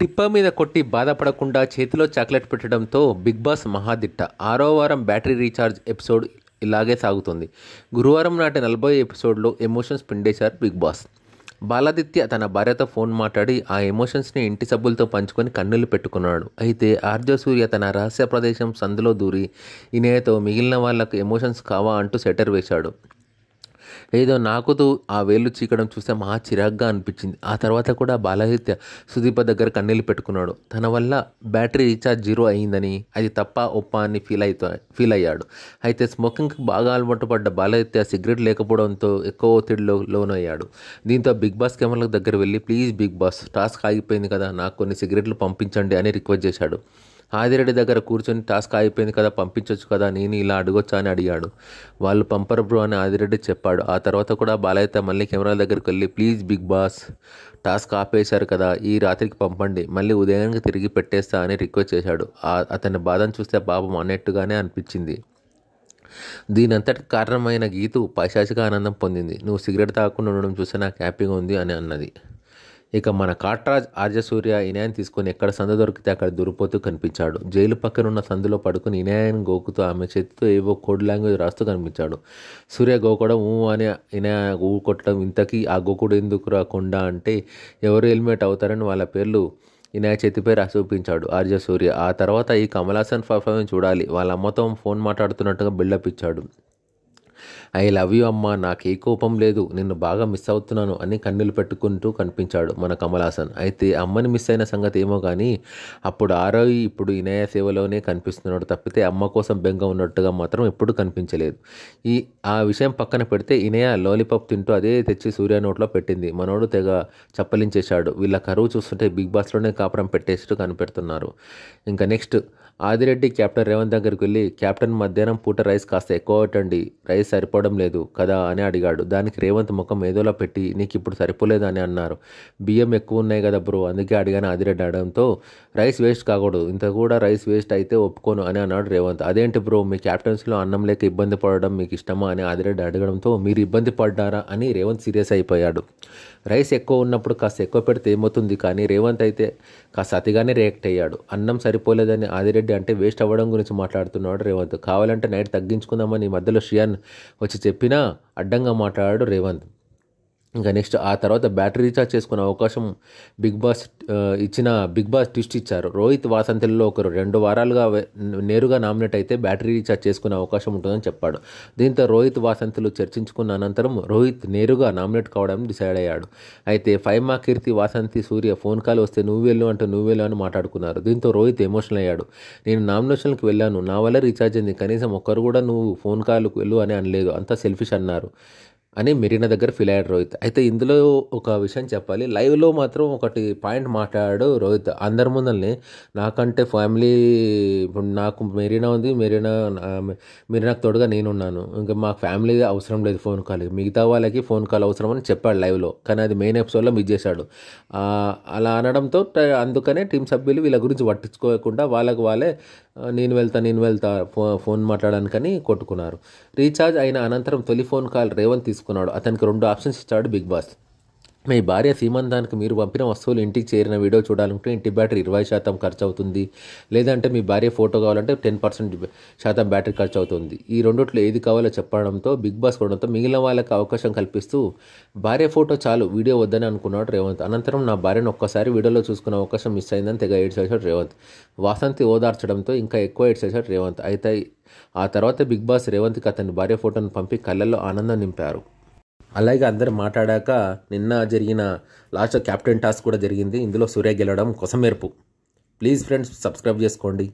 డిప్ప మీద కొట్టి బాధపడకుండా చేతిలో చాక్లెట్ పెట్టడంతో బిగ్ బాస్ మహాదిట్ట ఆరో వారం బ్యాటరీ రీఛార్జ్ ఎపిసోడ్ ఇలాగే సాగుతుంది గురువారం నాటి నలభై ఎపిసోడ్లో ఎమోషన్స్ పిండేశారు బిగ్ బాస్ బాలాదిత్య తన భార్యతో ఫోన్ మాట్లాడి ఆ ఎమోషన్స్ని ఇంటి సభ్యులతో పంచుకొని కన్నులు పెట్టుకున్నాడు అయితే ఆర్జో సూర్య తన రహస్య ప్రదేశం సందులో దూరి ఇనేయతో మిగిలిన వాళ్ళకు ఎమోషన్స్ కావా అంటూ సెటర్ వేశాడు ఏదో నాకుతో ఆ వేలు చీకడం చూస్తే మహా చిరాగ్గా అనిపించింది ఆ తర్వాత కూడా బాలహిత్య సుదీప దగ్గర కన్నీళ్ళు పెట్టుకున్నాడు తన వల్ల బ్యాటరీ రీఛార్జ్ జీరో అయ్యిందని అది తప్ప ఒప్ప అని ఫీల్ అయితే ఫీల్ అయ్యాడు అయితే స్మోకింగ్కి బాగా అలవాటు పడ్డ బాలహిత్య సిగరెట్ లేకపోవడంతో ఎక్కువ ఒత్తిడిలో లోనయ్యాడు దీంతో బిగ్ బాస్ కెమెరాలకు దగ్గర వెళ్ళి ప్లీజ్ బిగ్ బాస్ టాస్క్ ఆగిపోయింది కదా నాకు కొన్ని సిగరెట్లు పంపించండి అని రిక్వెస్ట్ చేశాడు ఆదిరెడ్డి దగ్గర కూర్చొని టాస్క్ అయిపోయింది కదా పంపించవచ్చు కదా నేను ఇలా అడగొచ్చా అని అడిగాడు వాళ్ళు పంపరు బ్రో అని ఆదిరెడ్డి చెప్పాడు ఆ తర్వాత కూడా బాలయ్య మళ్ళీ కెమెరా దగ్గరికి వెళ్ళి ప్లీజ్ బిగ్ బాస్ టాస్క్ ఆపేశారు కదా ఈ రాత్రికి పంపండి మళ్ళీ ఉదయానికి తిరిగి పెట్టేస్తా అని రిక్వెస్ట్ చేశాడు అతని బాధను చూస్తే పాపం అన్నట్టుగానే అనిపించింది దీనంతటి కారణమైన గీతు పైశాచిక ఆనందం పొందింది నువ్వు సిగరెట్ తాగకుండా ఉండడం చూస్తే నాకు హ్యాపీగా ఉంది అని అన్నది ఇక మన కాట్రాజ్ ఆర్జసూర్య ఇనాయన్ తీసుకుని ఎక్కడ సందు దొరికితే అక్కడ దొరిపోతూ కనిపించాడు జైలు పక్కనున్న సందులో పడుకుని ఇనాయన్ గోకుతూ ఆమె చేతితో ఏవో కోడ్ లాంగ్వేజ్ రాస్తూ కనిపించాడు సూర్య గోకుడం ఊ అని ఇనాయ ఊ కొట్టడం ఇంతకీ ఆ గోకుడు ఎందుకు రాకుండా అంటే ఎవరు హెల్మెట్ అవుతారని వాళ్ళ పేర్లు ఇనాయ చేతిపై రాసి చూపించాడు ఆర్జ సూర్య ఆ తర్వాత ఈ కమలాసన్ పర్ఫార్మెన్స్ చూడాలి వాళ్ళ అమ్మతో ఫోన్ మాట్లాడుతున్నట్టుగా బిల్డప్ ఇచ్చాడు ఐ లవ్ యూ అమ్మా నాకే కోపం లేదు నిన్ను బాగా మిస్ అవుతున్నాను అని కన్నులు పెట్టుకుంటూ కనిపించాడు మన కమలాసన్ అయితే అమ్మని మిస్ అయిన సంగతి ఏమో కానీ అప్పుడు ఆరోయి ఇప్పుడు ఇనయ సేవలోనే కనిపిస్తున్నాడు తప్పితే అమ్మ కోసం బెంగ ఉన్నట్టుగా మాత్రం ఎప్పుడు కనిపించలేదు ఈ ఆ విషయం పక్కన పెడితే ఇనయ లాలీపాప్ తింటూ అదే తెచ్చి సూర్య నోట్లో పెట్టింది మనోడు తెగ చప్పలించేశాడు వీళ్ళ కరువు చూస్తుంటే బిగ్ బాస్లోనే కాపురం పెట్టేసి కనిపెడుతున్నారు ఇంకా నెక్స్ట్ ఆదిరెడ్డి కెప్టెన్ రేవంత్ దగ్గరికి వెళ్ళి కెప్టెన్ మధ్యాహ్నం పూట రైస్ కాస్త ఎక్కువ పెట్టండి రైస్ సరిపోవడం లేదు కదా అని అడిగాడు దానికి రేవంత్ ముఖం ఏదోలా పెట్టి నీకు ఇప్పుడు సరిపోలేదు అని అన్నారు బియ్యం ఎక్కువ ఉన్నాయి కదా బ్రో అందుకే అడిగాను ఆదిరెడ్డి అడగడంతో రైస్ వేస్ట్ కాకూడదు ఇంత కూడా రైస్ వేస్ట్ అయితే ఒప్పుకోను అని అన్నాడు రేవంత్ అదేంటి బ్రో మీ క్యాప్టెన్స్లో అన్నం లేక ఇబ్బంది పడడం మీకు ఇష్టమా అని ఆదిరెడ్డి అడగడంతో మీరు ఇబ్బంది పడ్డారా అని రేవంత్ సీరియస్ అయిపోయాడు రైస్ ఎక్కువ ఉన్నప్పుడు కాస్త ఎక్కువ పెడితే ఏమవుతుంది కానీ రేవంత్ అయితే కాస్త అతిగానే రియాక్ట్ అయ్యాడు అన్నం సరిపోలేదని ఆదిరెడ్డి ఏంటి అంటే వేస్ట్ అవ్వడం గురించి మాట్లాడుతున్నాడు రేవంత్ కావాలంటే నైట్ తగ్గించుకుందామని మధ్యలో షియాన్ వచ్చి చెప్పినా అడ్డంగా మాట్లాడాడు రేవంత్ ఇంకా నెక్స్ట్ ఆ తర్వాత బ్యాటరీ రీఛార్జ్ చేసుకునే అవకాశం బిగ్ బాస్ ఇచ్చిన బిగ్ బాస్ ట్విస్ట్ ఇచ్చారు రోహిత్ వాసంతిల్లో ఒకరు రెండు వారాలుగా నేరుగా నామినేట్ అయితే బ్యాటరీ రీఛార్జ్ చేసుకునే అవకాశం ఉంటుందని చెప్పాడు దీంతో రోహిత్ వాసంతులు చర్చించుకున్న అనంతరం రోహిత్ నేరుగా నామినేట్ కావడానికి డిసైడ్ అయ్యాడు అయితే ఫైమా కీర్తి వాసంతి సూర్య ఫోన్ కాల్ వస్తే నువ్వు వెళ్ళు అంటే నువ్వు వెళ్ళు అని మాట్లాడుకున్నారు దీంతో రోహిత్ ఎమోషనల్ అయ్యాడు నేను నామినేషన్కి వెళ్ళాను నా వల్ల రీఛార్జ్ అయింది కనీసం ఒక్కరు కూడా నువ్వు ఫోన్ కాల్కి వెళ్ళు అని అనలేదు అంతా సెల్ఫిష్ అన్నారు అని మెరీనా దగ్గర ఫీల్ అయ్యాడు రోహిత్ అయితే ఇందులో ఒక విషయం చెప్పాలి లైవ్లో మాత్రం ఒకటి పాయింట్ మాట్లాడాడు రోహిత్ అందరి ముందల్ని నాకంటే ఫ్యామిలీ ఇప్పుడు నాకు మెరీనా ఉంది మెరీనా మెరీనాకు తోడుగా నేనున్నాను ఇంకా మాకు ఫ్యామిలీ అవసరం లేదు ఫోన్ కాల్ మిగతా వాళ్ళకి ఫోన్ కాల్ అవసరం అని చెప్పాడు లైవ్లో కానీ అది మెయిన్ ఎపిసోడ్లో మిస్ చేశాడు అలా అనడంతో అందుకనే టీం సభ్యులు వీళ్ళ గురించి పట్టించుకోకుండా వాళ్ళకి వాళ్ళే నేను వెళ్తా నేను వెళ్తా ఫోన్ మాట్లాడడానికని కొట్టుకున్నారు రీఛార్జ్ అయిన అనంతరం తొలి ఫోన్ కాల్ రేవంత్ తీసుకు చేసుకున్నాడు అతనికి రెండు ఆప్షన్స్ ఇచ్చాడు బిగ్ బాస్ మీ భార్య సీమంతానికి మీరు పంపిన వస్తువులు ఇంటికి చేరిన వీడియో చూడాలంటే ఇంటి బ్యాటరీ ఇరవై శాతం ఖర్చు అవుతుంది లేదంటే మీ భార్య ఫోటో కావాలంటే టెన్ పర్సెంట్ శాతం బ్యాటరీ ఖర్చు అవుతుంది ఈ రెండుట్లో ఏది కావాలో చెప్పడంతో బిగ్ బాస్ కొనడంతో మిగిలిన వాళ్ళకి అవకాశం కల్పిస్తూ భార్య ఫోటో చాలు వీడియో వద్దని అనుకున్నాడు రేవంత్ అనంతరం నా భార్యను ఒక్కసారి వీడియోలో చూసుకున్న అవకాశం మిస్ అయిందని తెగ చేశాడు రేవంత్ వాసంతి ఓదార్చడంతో ఇంకా ఎక్కువ చేశాడు రేవంత్ అయితే ఆ తర్వాత బిగ్ బాస్ రేవంత్కి అతని భార్య ఫోటోను పంపి కళ్ళల్లో ఆనందం నింపారు అలాగే అందరు మాట్లాడాక నిన్న జరిగిన లాస్ట్ క్యాప్టెన్ టాస్క్ కూడా జరిగింది ఇందులో సూర్య గెలవడం కొసమెరుపు ప్లీజ్ ఫ్రెండ్స్ సబ్స్క్రైబ్ చేసుకోండి